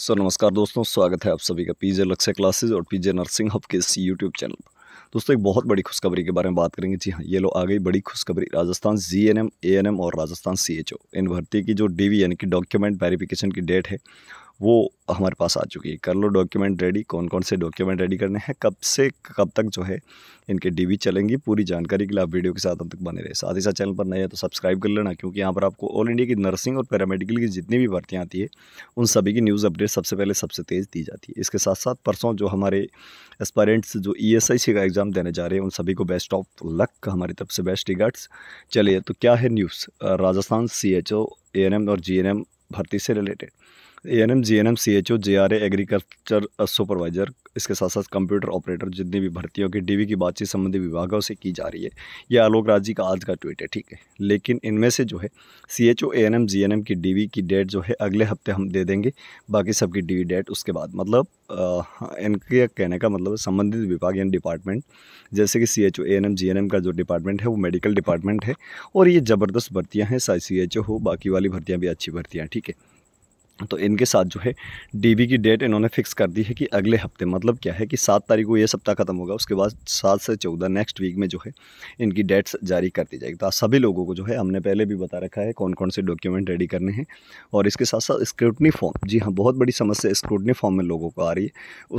sir नमस्कार दोस्तों स्वागत है आप सभी का पीजे लक्ष्य क्लासेस और पीजे नर्सिंग हब के इस यूट्यूब चैनल पर दोस्तों एक बहुत बड़ी खुशखबरी के बारे में बात करेंगे जी हाँ ये लो आ गई बड़ी खुशखबरी Rajasthan G N M A N M और राजस्थान सी एच ओ इन भर्ती की जो डी वी यानी कि डॉक्यूमेंट वेरिफिकेशन की डेट है वो हमारे पास आ चुकी है कर लो डॉक्यूमेंट रेडी कौन कौन से डॉक्यूमेंट रेडी करने हैं कब से कब तक जो है इनके डीवी चलेंगी पूरी जानकारी के लिए आप वीडियो के साथ अब तक बने रहे साथ ही साथ चैनल पर नए हैं तो सब्सक्राइब कर लेना क्योंकि यहाँ पर आपको ऑल इंडिया की नर्सिंग और पैरामेडिकल की जितनी भी भर्तियाँ आती है उन सभी की न्यूज़ अपडेट सबसे पहले सबसे तेज़ दी जाती है इसके साथ साथ परसों जो हमारे एस्पायरेंट्स जो ई e का एग्ज़ाम देने जा रहे हैं उन सभी को बेस्ट ऑफ लक हमारी तरफ से बेस्ट रिगार्ड्स चलिए तो क्या है news Rajasthan C H O A N M और जी एन एम भर्ती से related A N M G N M C H O J R A agriculture supervisor इसके साथ साथ कंप्यूटर ऑपरेटर जितनी भी भर्तियों की डीवी की बातचीत संबंधी विभागों से की जा रही है यह आलोक राज जी का आज का ट्वीट है ठीक है लेकिन इनमें से जो है C H O A N M G N M की डीवी की डेट जो है अगले हफ्ते हम दे देंगे बाकी सबकी डीवी डेट उसके बाद मतलब इनके कहने का मतलब संबंधित विभाग यानी डिपार्टमेंट जैसे कि C H O A N M G N M का जो डिपार्टमेंट है वो मेडिकल डिपार्टमेंट है और ये ज़बरदस्त भर्तियाँ हैं सी एच ओ हो बाकी वाली भर्तियाँ भी अच्छी भर्तियाँ ठीक है तो इनके साथ जो है डीबी की डेट इन्होंने फिक्स कर दी है कि अगले हफ्ते मतलब क्या है कि सात तारीख को ये सप्ताह ख़त्म होगा उसके बाद सात से चौदह नेक्स्ट वीक में जो है इनकी डेट्स जारी कर दी जाएगी तो सभी लोगों को जो है हमने पहले भी बता रखा है कौन कौन से डॉक्यूमेंट रेडी करने हैं और इसके साथ साथ स्क्रूटनी फॉर्म जी हाँ बहुत बड़ी समस्या स्क्रूटनी फॉर्म में लोगों को आ रही है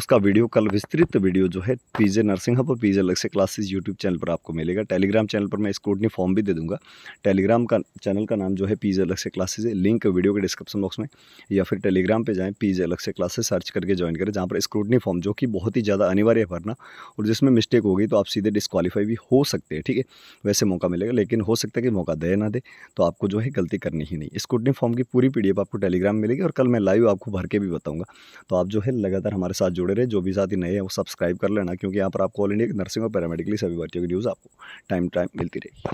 उसका वीडियो कल विस्तृत वीडियो जो है जे नर्सिंग हब और अलग लक्ष्य क्लासेज यूट्यूब चैनल पर आपको मिलेगा टेलीग्राम चैनल पर मैं स्क्रूटनी फॉर्म भी दे दूँगा टेलीग्राम का चैनल का नाम जो है पी अलग लक्ष्य क्लासेज है लिंक वीडियो के डिस्क्रिप्शन बॉक्स में या फिर टेलीग्राम पे जाएं पीज अलग से क्लासेस सर्च करके ज्वाइन करें जहाँ पर स्क्रूटनी फॉर्म जो कि बहुत ही ज़्यादा अनिवार्य है भरना और जिसमें मिस्टेक होगी तो आप सीधे डिस्कालीफाई भी हो सकते हैं ठीक है वैसे मौका मिलेगा लेकिन हो सकता है कि मौका दे ना दे तो आपको जो है गलती करनी ही नहीं स्क्रूटनी फॉर्म की पूरी पी आपको टेलीग्राम मिलेगी और कल मैं लाइव आपको भर के भी बताऊँगा तो आप जो है लगातार हमारे साथ जुड़े रहे जो भी साथी नए हैं वो सब्सक्राइब कर लेना क्योंकि यहाँ पर आपको ऑल इंडिया नर्सिंग और पैरामेडिकली सभी भर्तियों की न्यूज़ आपको टाइम टाइम मिलती रहेगी